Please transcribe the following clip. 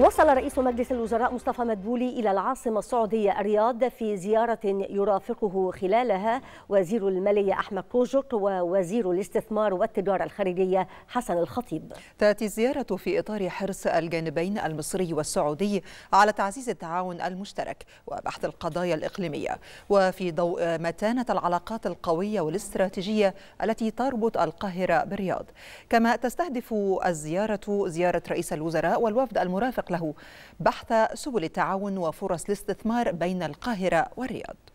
وصل رئيس مجلس الوزراء مصطفى مدبولي إلى العاصمة السعودية الرياض في زيارة يرافقه خلالها وزير المالية أحمد كوجوك ووزير الاستثمار والتجارة الخارجية حسن الخطيب تأتي الزيارة في إطار حرص الجانبين المصري والسعودي على تعزيز التعاون المشترك وبحث القضايا الإقليمية وفي ضوء متانة العلاقات القوية والاستراتيجية التي تربط القاهرة بالرياض كما تستهدف الزيارة زيارة رئيس الوزراء والوفد المرافق له بحث سبل التعاون وفرص الاستثمار بين القاهرة والرياض